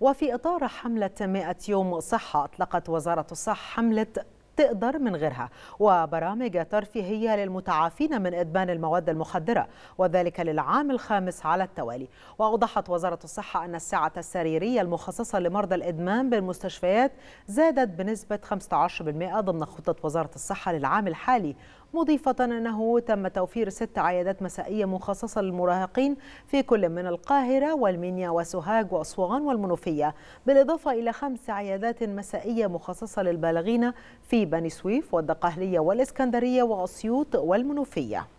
وفي إطار حملة 100 يوم صحة أطلقت وزارة الصحة حملة تقدر من غيرها وبرامج ترفيهية للمتعافين من إدمان المواد المخدرة وذلك للعام الخامس على التوالي وأوضحت وزارة الصحة أن الساعة السريرية المخصصة لمرضى الإدمان بالمستشفيات زادت بنسبة 15% ضمن خطة وزارة الصحة للعام الحالي مضيفة أنه تم توفير ست عيادات مسائية مخصصة للمراهقين في كل من القاهرة والمنيا وسوهاج وأسوان والمنوفية بالإضافة إلى خمس عيادات مسائية مخصصة للبالغين في بني سويف والدقهلية والإسكندرية وأسيوط والمنوفية